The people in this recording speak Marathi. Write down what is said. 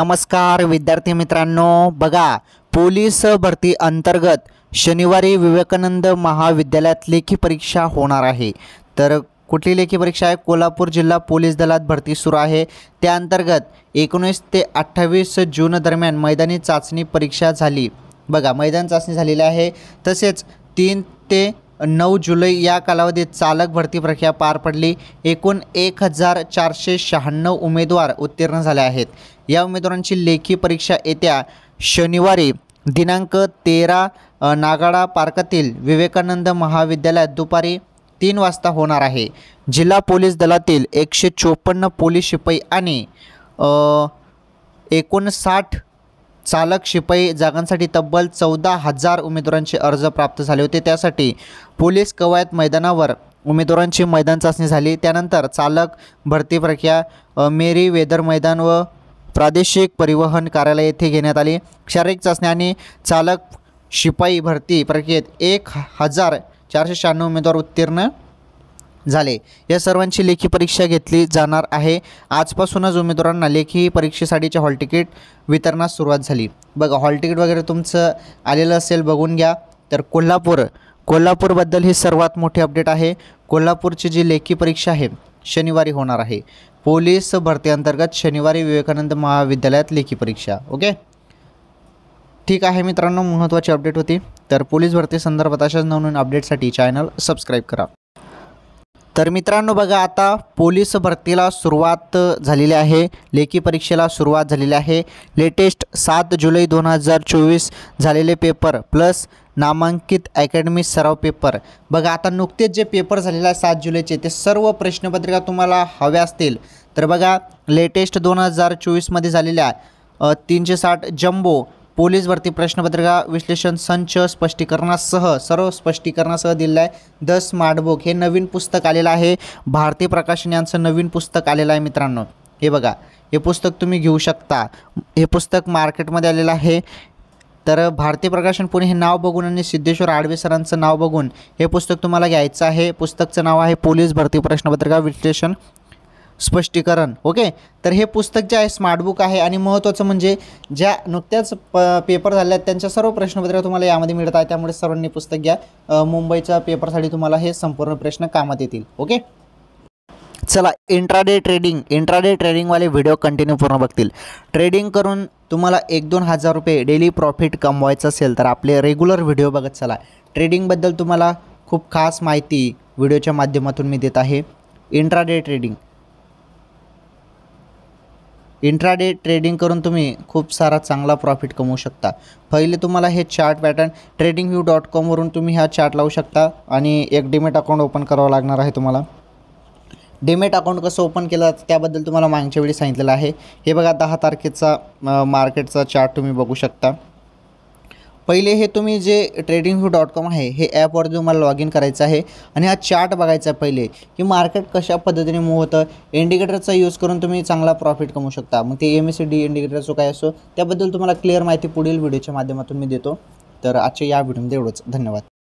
नमस्कार विद्यार्थी मित्रांनो बघा पोलीस भरती अंतर्गत शनिवारी विवेकानंद महाविद्यालयात लेखी परीक्षा होणार आहे तर कुठली लेखी परीक्षा आहे कोल्हापूर जिल्हा पोलीस दलात भरती सुरू आहे त्या अंतर्गत एकोणीस ते अठ्ठावीस जून दरम्यान मैदानी चाचणी परीक्षा झाली बघा मैदान चाचणी झालेली आहे तसेच तीन ते नऊ जुलै या कालावधीत चालक भरती प्रक्रिया पार पडली एकूण एक हजार चारशे शहाण्णव उमेदवार उत्तीर्ण झाले आहेत या उमेदवारांची लेखी परीक्षा येत्या शनिवारी दिनांक तेरा नागाडा पार्कातील विवेकानंद महाविद्यालयात दुपारी तीन वाजता होणार आहे जिल्हा पोलीस दलातील एकशे चोपन्न पोलीस शिपाई आणि एकोणसाठ चालक शिपाई जागांसाठी तब्बल चौदा हजार उमेदवारांचे अर्ज प्राप्त झाले होते त्यासाठी पोलीस कवायत मैदानावर उमेदवारांची मैदान चाचणी झाली त्यानंतर चालक भरती प्रक्रिया मेरी वेदर मैदान व प्रादेशिक परिवहन कार्यालय येथे घेण्यात आली शारीरिक चाचणी आणि चालक शिपाई भरती प्रक्रियेत एक हजार चारशे शहाण्णव उमेदवार उत्तीर्ण झाले या सर्वांची लेखी परीक्षा घेतली जाणार आहे आजपासूनच उमेदवारांना लेखी परीक्षेसाठीचे हॉल तिकीट वितरणास सुरुवात झाली बघा हॉल तिकीट वगैरे तुमचं आलेलं असेल बघून घ्या तर कोल्हापूर कोल्हापूरबद्दल ही सर्वात मोठी अपडेट आहे कोल्हापूरची जी लेखी परीक्षा आहे शनिवारी होणार आहे पोलीस भरतीअंतर्गत शनिवारी विवेकानंद महाविद्यालयात लेखी परीक्षा ओके ठीक आहे मित्रांनो महत्त्वाची अपडेट होती तर पोलीस भरती संदर्भात अशाच नवनवीन अपडेटसाठी चॅनल सबस्क्राईब करा तर मित्रांनो बघा आता पोलीस भरतीला सुरुवात झालेली आहे लेखी परीक्षेला सुरुवात झालेली आहे लेटेस्ट सात जुलै दोन हजार चोवीस झालेले पेपर प्लस नामांकित अकॅडमी सराव पेपर बघा आता नुकतेच जे पेपर झालेले आहे सात जुलैचे ते सर्व प्रश्नपत्रिका तुम्हाला हव्या असतील तर बघा लेटेस्ट दोन हजार चोवीसमध्ये झालेल्या तीनशे साठ जम्बो पोलीस भरती प्रश्नपत्रिका विश्लेषण संच स्पष्टीकरणासह सर्व स्पष्टीकरणासह दिलेलं आहे द स्मार्ट बुक हे नवीन पुस्तक आलेलं आहे भारतीय प्रकाशन यांचं नवीन पुस्तक आलेलं आहे मित्रांनो हे बघा हे पुस्तक तुम्ही घेऊ शकता हे पुस्तक मार्केटमध्ये आलेलं आहे तर भारतीय प्रकाशन पुणे हे नाव बघून आणि सिद्धेश्वर आडवे सरांचं नाव बघून हे पुस्तक तुम्हाला घ्यायचं आहे पुस्तकचं नाव आहे पोलीस भरती प्रश्नपत्रिका विश्लेषण स्पष्टीकरण ओके तर हे पुस्तक जे आहे स्मार्टबुक आहे आणि महत्त्वाचं म्हणजे ज्या नुकत्याच प पेपर झाल्या आहेत त्यांच्या सर्व प्रश्नपत्र तुम्हाला यामध्ये मिळत आहे त्यामुळे सर्वांनी पुस्तक घ्या मुंबईच्या पेपरसाठी तुम्हाला हे संपूर्ण प्रश्न कामात येतील ओके चला इंट्राडे ट्रेडिंग इंट्राडे ट्रेडिंगवाले व्हिडिओ कंटिन्यू पूर्ण बघतील ट्रेडिंग करून तुम्हाला एक दोन हजार रुपये डेली प्रॉफिट कमवायचं असेल तर आपले रेग्युलर व्हिडिओ बघत चला ट्रेडिंगबद्दल तुम्हाला खूप खास माहिती व्हिडिओच्या माध्यमातून मी देत आहे इंट्राडे ट्रेडिंग इंट्राडे ट्रेडिंग करून तुम्ही खूप सारा चांगला प्रॉफिट कमवू शकता पहिले तुम्हाला हे chart pattern TradingView dot कॉमवरून तुम्ही हा चार्ट लावू शकता आणि एक डिमेट अकाउंट ओपन करावं लागणार आहे तुम्हाला डिमेट अकाउंट कसं ओपन केलं त्याबद्दल तुम्हाला मागच्या वेळी सांगितलेलं आहे हे बघा दहा तारखेचा मार्केटचा चार्ट तुम्ही बघू शकता पहिले हे तुम्ही जे ट्रेडिंग व्ह्यू डॉट कॉम आहे हे ॲपवर तुम्हाला लॉग इन करायचं आहे आणि हा चार्ट बघायचा आहे पहिले की मार्केट कशा पद्धतीने मूव्ह होतं इंडिकेटरचा यूज करून तुम्ही चांगला प्रॉफिट कमवू शकता मग ते एम एस सी डी इंडिकेटरचं काय असो त्याबद्दल तुम्हाला क्लिअर माहिती पुढील व्हिडिओच्या माध्यमातून मी देतो तर आजच्या या व्हिडिओमध्ये एवढंच धन्यवाद